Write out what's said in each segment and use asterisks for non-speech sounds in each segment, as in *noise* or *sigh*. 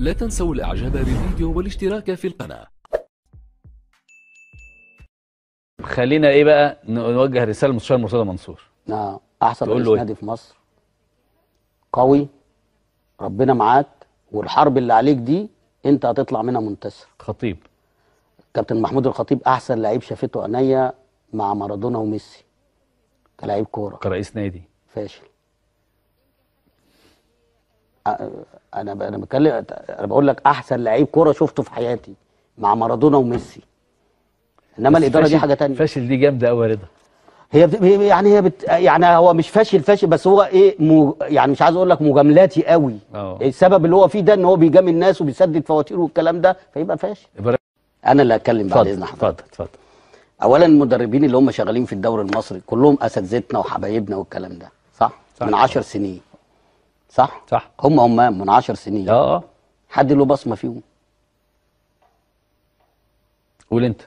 لا تنسوا الاعجاب بالفيديو والاشتراك في القناة خلينا ايه بقى نوجه رسالة للمستشار مرتضى منصور نعم احسن رئيس إيه؟ نادي في مصر قوي ربنا معاك والحرب اللي عليك دي انت هتطلع منها منتصر خطيب كابتن محمود الخطيب احسن لعيب شافته عينيا مع مارادونا وميسي كلاعب كوره كرئيس نادي فاشل انا انا بتكلم انا بقول لك احسن لعيب كوره شفته في حياتي مع مارادونا وميسي انما الاداره دي حاجه ثانيه فاشل دي جامده قوي يا رضا هي يعني هي بت يعني هو مش فاشل فاشل بس هو ايه مو يعني مش عايز اقول لك مجاملاتي قوي أوه. السبب اللي هو فيه ده ان هو بيجامل الناس وبيسدد فواتير والكلام ده فيبقى فاشل انا اللي هتكلم بعد اذن حضرتك اتفضل اتفضل اولا المدربين اللي هم شغالين في الدوري المصري كلهم اساتذتنا وحبايبنا والكلام ده صح, صح من 10 سنين صح صح هم هم من 10 سنين اه اه حد له بصمه فيهم قول انت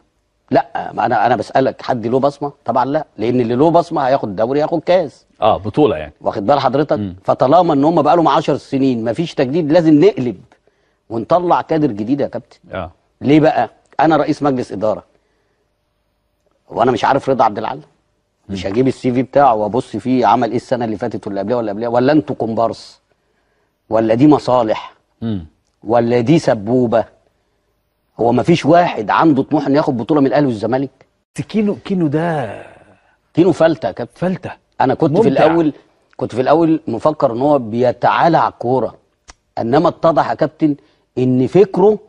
لا ما انا انا بسالك حد له بصمه طبعا لا لان اللي له بصمه هياخد دوري هياخد كاس اه بطوله يعني واخد بال حضرتك م. فطالما ان هم بقى لهم 10 سنين ما فيش تجديد لازم نقلب ونطلع كادر جديد يا كابتن اه ليه بقى انا رئيس مجلس اداره وانا مش عارف رضا عبد العال مش هجيب السي في بتاعه وابص فيه عمل ايه السنه اللي فاتت واللي قبلها واللي قبلها ولا انتوا كومبارس ولا دي مصالح ولا دي سبوبه هو ما فيش واحد عنده طموح انه ياخد بطوله من الاهلي والزمالك كينو كينو ده كينو فلته يا كابتن فلته انا كنت ممتع. في الاول كنت في الاول مفكر ان هو بيتعالى على الكوره انما اتضح يا كابتن ان فكره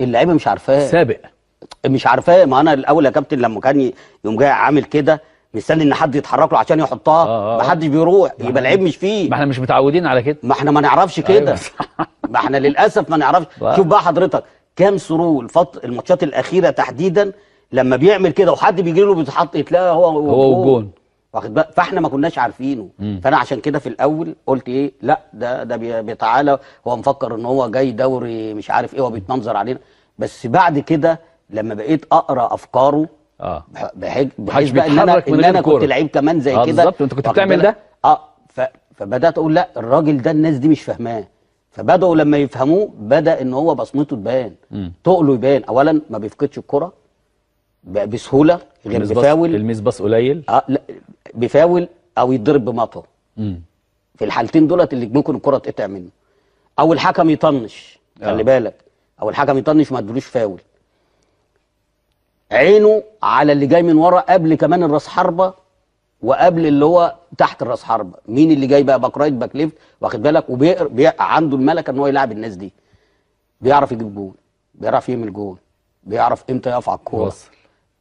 اللعيبه مش عارفاه سابق مش عارفاه ما انا الاول يا كابتن لما كان يوم جاي عامل كده مستني ان حد يتحرك له عشان يحطها آه آه. ما حدش بيروح يبقى العيب مش فيه ما احنا مش متعودين على كده ما احنا ما نعرفش كده أيوة. *laughs* ما احنا للاسف ما نعرفش شوف بقى حضرتك كام سرو الفط الماتشات الاخيره تحديدا لما بيعمل كده وحد بيجي له بيتحط يتلاقى هو هو والجون واخد بالك فاحنا ما كناش عارفينه مم. فانا عشان كده في الاول قلت ايه لا ده ده بيتعالى هو مفكر ان هو جاي دوري مش عارف ايه وبيتمنظر علينا بس بعد كده لما بقيت اقرا افكاره اه بحيث بحيث بقى ان انا ان انا كنت لعيب كمان زي آه، كده آه بالظبط انت كنت بتعمل ده اه ف... فبدات اقول لا الراجل ده الناس دي مش فاهماه فبداوا لما يفهموه بدا ان هو بصمته تبان تقله يبان اولا ما بيفقدش الكره بسهوله غير بفاول الميس باص قليل اه لا بفاول او يتضرب بمطه في الحالتين دولت اللي ممكن الكره تقطع منه او الحكم يطنش خلي آه. بالك او الحكم يطنش ما ادلوش فاول عينه على اللي جاي من ورا قبل كمان الراس حربه وقبل اللي هو تحت الراس حربه مين اللي جاي بقى باك رايت باك ليفت واخد بالك وعنده الملكه ان هو يلعب الناس دي بيعرف يجيب جول بيعرف يعمل جول بيعرف امتى يقف على الكوره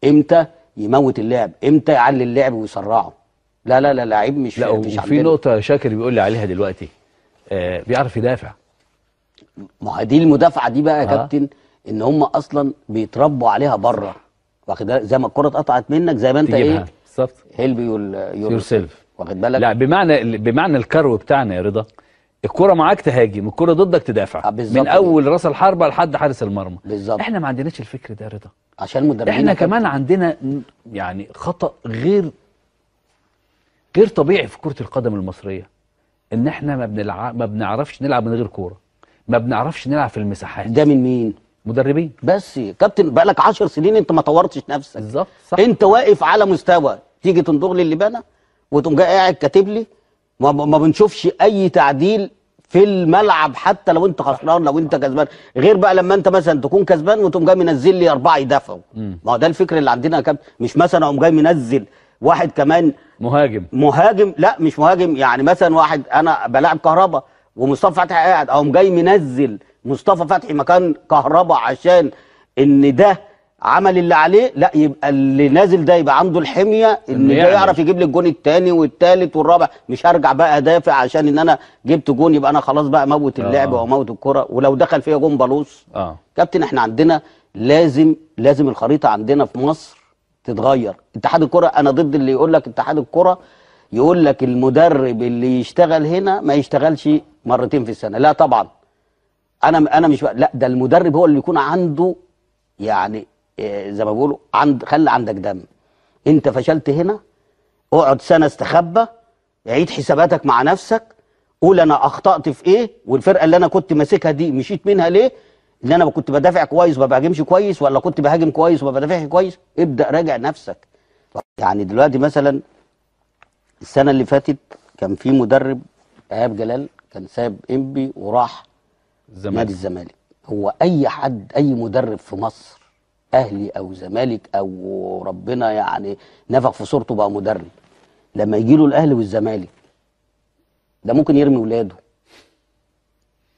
امتى يموت اللعب امتى يعلي اللعب ويسرعه لا لا لا لعيب مش لا مش في نقطه شاكر بيقول لي عليها دلوقتي آه بيعرف يدافع ما هي دي المدافعه دي بقى يا آه. كابتن ان هم اصلا بيتربوا عليها بره واخد بالك زي ما الكره اتقطعت منك زي ما انت ايه بالظبط هيلب يور سيلف واخد بالك لا بمعنى بمعنى الكرو بتاعنا يا رضا الكره معاك تهاجم الكره ضدك تدافع آه، من اول راس الحربه لحد حارس المرمى بالظبط احنا ما عندناش الفكر ده يا رضا عشان المدربين احنا كمان عندنا يعني خطا غير غير طبيعي في كره القدم المصريه ان احنا ما بنلعب ما بنعرفش نلعب من غير كوره ما بنعرفش نلعب في المساحات ده من مين مدربين بس كابتن بقالك 10 سنين انت ما طورتش نفسك بالظبط صح انت واقف على مستوى تيجي تنضغ لي اللبانه وتقوم جاي قاعد كاتب لي ما, ما بنشوفش اي تعديل في الملعب حتى لو انت خسران لو انت كسبان غير بقى لما انت مثلا تكون كسبان وتقوم جاي منزل لي اربعه يدافعوا ما هو ده الفكر اللي عندنا يا كابتن مش مثلا اقوم جاي منزل واحد كمان مهاجم مهاجم لا مش مهاجم يعني مثلا واحد انا بلاعب كهربا ومصطفى فتحي قاعد اقوم جاي منزل مصطفى فتحي مكان كهربا عشان ان ده عمل اللي عليه لا يبقى اللي نازل ده يبقى عنده الحميه ان ده يعرف يجيب لي الجون الثاني والثالث والرابع مش هرجع بقى ادافع عشان ان انا جبت جون يبقى انا خلاص بقى موت اللعب آه. وموت الكره ولو دخل فيها جون بلوص آه. كابتن احنا عندنا لازم لازم الخريطه عندنا في مصر تتغير اتحاد الكره انا ضد اللي يقول لك اتحاد الكره يقول لك المدرب اللي يشتغل هنا ما يشتغلش مرتين في السنه لا طبعا انا انا مش لا ده المدرب هو اللي يكون عنده يعني آه، زي ما بيقولوا عند خلي عندك دم انت فشلت هنا اقعد سنه استخبى عيد حساباتك مع نفسك قول انا اخطات في ايه والفرقه اللي انا كنت ماسكها دي مشيت منها ليه ان انا كنت بدافع كويس وما بهاجمش كويس ولا كنت بهاجم كويس وما بدافعش كويس ابدا راجع نفسك يعني دلوقتي مثلا السنه اللي فاتت كان في مدرب ايهاب جلال كان ساب انبي وراح الزمالك. نادي الزمالك هو اي حد اي مدرب في مصر اهلي او زمالك او ربنا يعني نفخ في صورته بقى مدرب لما يجي له الاهلي والزمالك ده ممكن يرمي ولاده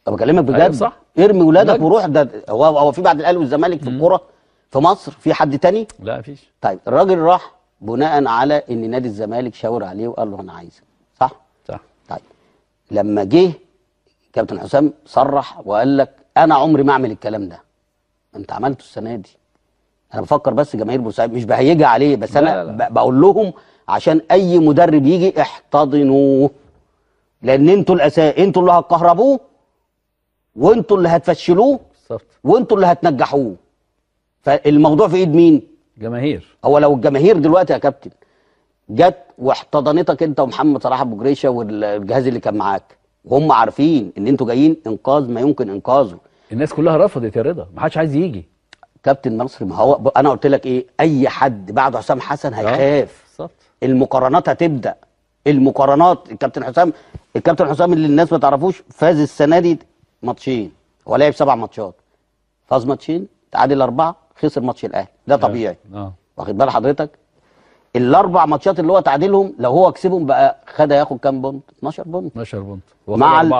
انا بكلمك أيوة بجد صح ارمي ولادك وروح ده هو هو في بعد الاهلي والزمالك في الكوره في مصر في حد تاني؟ لا فيش طيب الراجل راح بناء على ان نادي الزمالك شاور عليه وقال له انا عايزك صح؟ صح طيب لما جه كابتن حسام صرح وقال لك انا عمري ما اعمل الكلام ده انت عملته السنه دي انا بفكر بس جماهير بورسعيد مش بهيجي عليه بس انا لا لا. بقول لهم عشان اي مدرب يجي احتضنوه لان انتوا الاساس انتوا اللي هتكهربوه وانتوا اللي هتفشلوه بالظبط وانتوا اللي هتنجحوه فالموضوع في ايد مين جماهير هو لو الجماهير دلوقتي يا كابتن جت واحتضنتك انت ومحمد صلاح ابو جريشه والجهاز اللي كان معاك وهم عارفين ان انتوا جايين انقاذ ما يمكن انقاذه الناس كلها رفضت يا رضا ما حدش عايز يجي كابتن مصر ما هو انا قلت لك ايه اي حد بعد حسام حسن آه، هيخاف بالظبط المقارنات هتبدا المقارنات الكابتن حسام الكابتن حسام اللي الناس ما تعرفوش فاز السنه دي ماتشين هو لعب سبع ماتشات فاز ماتشين تعادل اربعه خسر ماتش الاهلي ده آه، طبيعي اه واخد بال حضرتك الاربع ماتشات اللي هو تعادلهم لو هو كسبهم بقى خد هياخد كام بونت 12 بونت 12 بونت مع ال...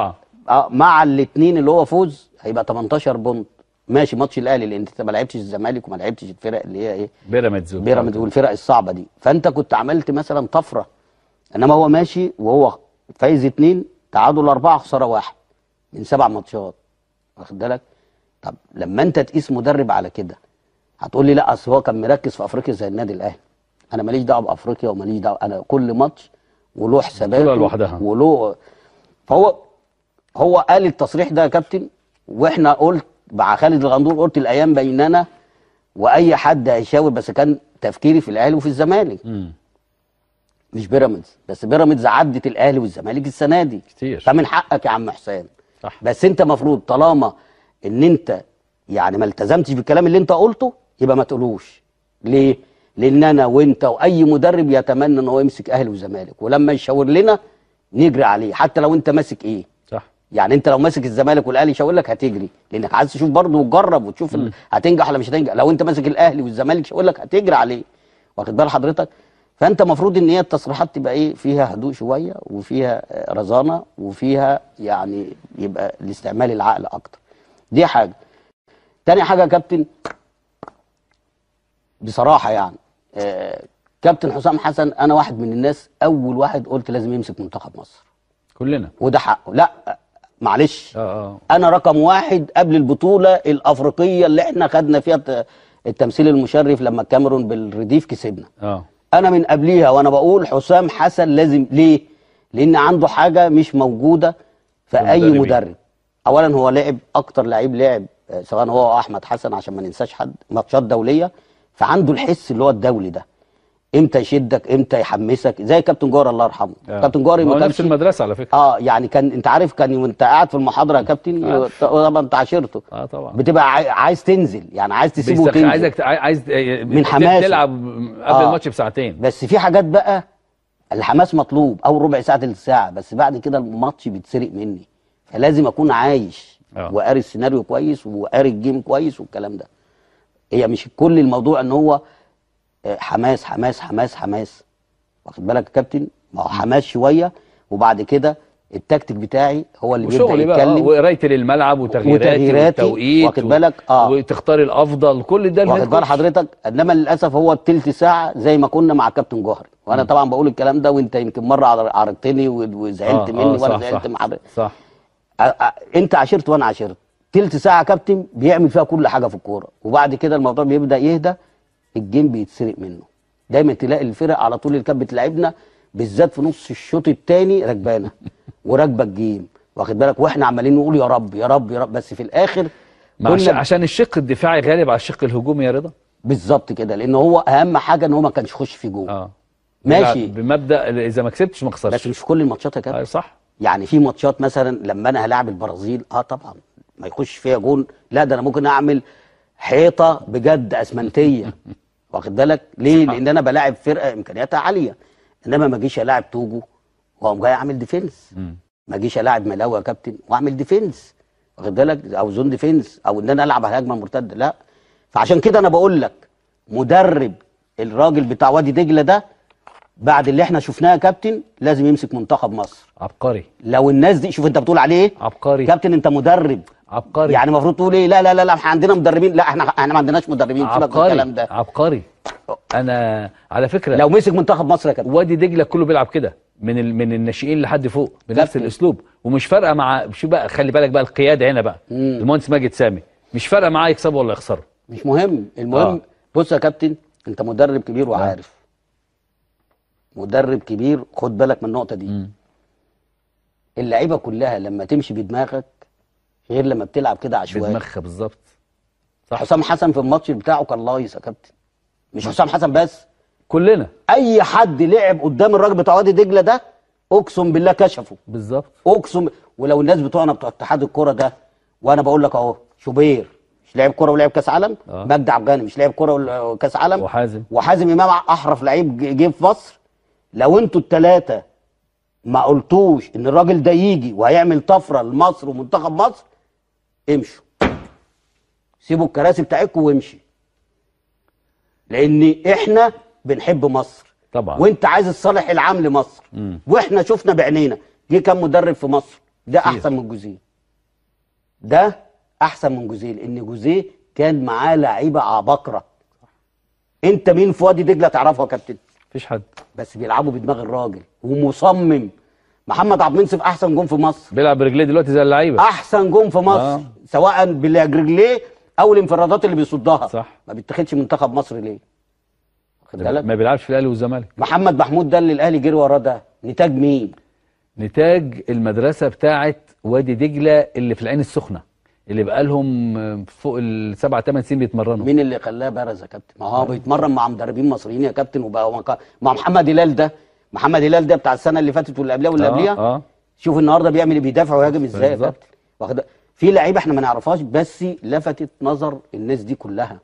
آه، مع الاثنين اللي هو فوز هيبقى 18 بونت ماشي ماتش الاهلي لان انت ما لعبتش الزمالك وما لعبتش الفرق اللي هي ايه بيراميدز بيراميدز والفرق الصعبه دي فانت كنت عملت مثلا طفره انما هو ماشي وهو فايز اثنين تعادل اربعه خساره واحد من سبع ماتشات واخد بالك طب لما انت تقيس مدرب على كده هتقول لي لا اصل هو كان مركز في افريقيا زي النادي الاهلي انا ماليش دعوه بافريقيا وماليش دعوه انا كل ماتش وله حسابات لوحدها وله فهو هو قال التصريح ده يا كابتن واحنا قلت مع خالد الغندور قلت الايام بيننا واي حد هيشاور بس كان تفكيري في الاهلي وفي الزمالك مش بيراميدز بس بيراميدز عدت الاهلي والزمالك السنه دي كتير فمن حقك يا عم حسام صح. بس انت مفروض طالما ان انت يعني ما التزمتش بالكلام اللي انت قلته يبقى ما تقولوش ليه لان انا وانت واي مدرب يتمنى ان هو يمسك اهلي وزمالك ولما يشاور لنا نجري عليه حتى لو انت ماسك ايه صح يعني انت لو ماسك الزمالك والاهلي يشاور لك هتجري لانك عايز تشوف برضه وتجرب وتشوف ال... هتنجح ولا مش هتنجح لو انت ماسك الاهلي والزمالك يشاور لك هتجري عليه واخد بال حضرتك فانت المفروض ان هي التصريحات تبقى ايه فيها هدوء شويه وفيها رزانه وفيها يعني يبقى الاستعمال العقل اكتر دي حاجه تاني حاجه يا كابتن بصراحه يعني كابتن حسام حسن انا واحد من الناس اول واحد قلت لازم يمسك منتخب مصر كلنا وده حقه لا معلش آه آه. انا رقم واحد قبل البطوله الافريقيه اللي احنا خدنا فيها التمثيل المشرف لما الكاميرون بالرديف كسبنا آه. انا من قبليها وانا بقول حسام حسن لازم ليه لان عنده حاجه مش موجوده في اي مدرب اولا هو لعب اكتر لعيب لعب آه، سواء هو احمد حسن عشان ما ننساش حد ماتشات دوليه فعنده الحس اللي هو الدولي ده امتى يشدك امتى يحمسك زي كابتن جوهر الله يرحمه آه. كابتن جوهر ما كانش المدرسه على فكره اه يعني كان انت عارف كان وانت قاعد في المحاضره يا كابتن آه. طبعا انت عاشرته اه طبعا بتبقى عايز تنزل يعني عايز تسيبه تنزل عايزك عايز من حماس تلعب قبل آه. الماتش بساعتين بس في حاجات بقى الحماس مطلوب اول ربع ساعه للساعة بس بعد كده الماتش بيتسرق مني فلازم اكون عايش آه. وقاري السيناريو كويس وقاري الجيم كويس والكلام ده هي مش كل الموضوع ان هو آه، حماس حماس حماس حماس واخد بالك يا كابتن ما هو حماس شويه وبعد كده التكتيك بتاعي هو اللي بيبدا يتكلم وقرايه للملعب وتغييراتي والتوقيت واخد بالك اه وتختار الافضل كل ده واخد بال حضرتك انما للاسف هو التلت ساعه زي ما كنا مع كابتن جوهري وانا م. طبعا بقول الكلام ده وانت يمكن مره عرضتني وزعلت آه, آه، مني آه وانا زعلت مع حضرتك صح انت عشرت وانا عشرت تلت ساعه كابتن بيعمل فيها كل حاجه في الكوره وبعد كده الموضوع بيبدا يهدى الجيم بيتسرق منه دايما تلاقي الفرق على طول اللي كانت بتلعبنا بالذات في نص الشوط الثاني راكبانا *laughs* وراكبه الجيم واخد بالك واحنا عمالين نقول يا رب يا رب يا رب بس في الاخر عشان, عشان الشق الدفاعي غالب على الشق الهجومي يا رضا بالظبط كده لان هو اهم حاجه ان هو ما كانش يخش في جول اه ماشي بمبدا اذا ما كسبتش ما خسرتش بس مش في كل الماتشات يا كابتن آه صح يعني في ماتشات مثلا لما انا هلاعب البرازيل اه طبعا ما يخش فيها جون لا ده انا ممكن اعمل حيطه بجد اسمنتيه *laughs* واخد بالك ليه لان انا بلاعب فرقه امكانياتها عاليه انما ما اجيش الاعب توجو واقوم جاي اعمل ديفنس ما اجيش الاعب ملاوي يا كابتن واعمل ديفنس واخد بالك او زون ديفنس او ان انا العب على هجمه مرتده لا فعشان كده انا بقول لك مدرب الراجل بتاع وادي دجله ده بعد اللي احنا شفناه يا كابتن لازم يمسك منتخب مصر عبقري لو الناس دي شوف انت بتقول عليه ايه عبقري كابتن انت مدرب عبقري يعني المفروض تقول ايه لا لا لا احنا عندنا مدربين لا احنا احنا ما عندناش مدربين في الكلام ده عبقري انا على فكره لو مسك منتخب مصر يا كابتن وادي دجله كله بيلعب كده من ال... من الناشئين لحد فوق بنفس الاسلوب ومش فارقه مع شو بقى خلي بالك بقى القياده هنا بقى المهندس ماجد سامي مش فارقه معاه يكسبه ولا يخسره مش مهم المهم آه. بص يا كابتن انت مدرب كبير وعارف آه. مدرب كبير خد بالك من النقطه دي اللعيبه كلها لما تمشي بدماغك غير لما بتلعب كده عشوائي بدماغها بالظبط صح حسام حسن في الماتش بتاعه كان لايس يا كابتن مش حسام حسن بس كلنا اي حد لعب قدام الراجل بتاع وادي دجله ده اقسم بالله كشفه بالظبط اقسم ولو الناس بتوعنا بتوع اتحاد الكوره ده وانا بقول لك اهو شوبير مش لاعب كوره ولعب كاس عالم آه. مجدي عبد مش لاعب كوره وكاس عالم وحازم وحازم امام احرف لعيب جه في مصر لو انتوا التلاتة ما قلتوش ان الراجل ده يجي وهيعمل طفره لمصر ومنتخب مصر امشوا سيبوا الكراسي بتاعتكم وامشي لان احنا بنحب مصر طبعا وانت عايز الصالح العام لمصر مم. واحنا شفنا بعينينا جه كم مدرب في مصر ده احسن من جوزيه ده احسن من جوزيه لان جوزيه كان معاه لعيبه عباقره انت مين في وادي دجله تعرفه يا كابتن مفيش حد بس بيلعبوا بدماغ الراجل ومصمم محمد عبد المنصف احسن جون في مصر بيلعب برجليه دلوقتي زي اللعيبه احسن جون في مصر آه. سواء برجليه او الانفرادات اللي بيصدها صح ما بيتاخدش منتخب مصر ليه واخد بالك ما بيلعبش في الاهلي والزمالك محمد محمود ده اللي الاهلي جري وراه ده نتاج مين نتاج المدرسه بتاعت وادي دجله اللي في العين السخنه اللي بقى لهم فوق السبع ثمان سنين بيتمرنوا مين اللي خلاه برز يا كابتن ما هو بيتمرن مع مدربين مصريين يا كابتن وبقى مع محمد هلال ده محمد هلال ده بتاع السنه اللي فاتت واللي قبلها واللي آه، قبليها آه آه. شوف النهارده بيعمل ايه بيدافع ويهاجم ازاي يا كابتن واخد في لعيبه احنا ما نعرفهاش بس لفتت نظر الناس دي كلها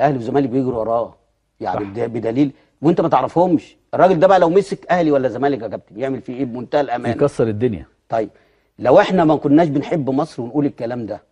اهلي وزمالك بيجروا وراه يعني صح. بدليل وانت ما تعرفهمش الراجل ده بقى لو مسك اهلي ولا زمالك يا كابتن يعمل فيه ايه بمنتهى الامانه يكسر الدنيا طيب لو احنا ما كناش بنحب مصر ونقول الكلام ده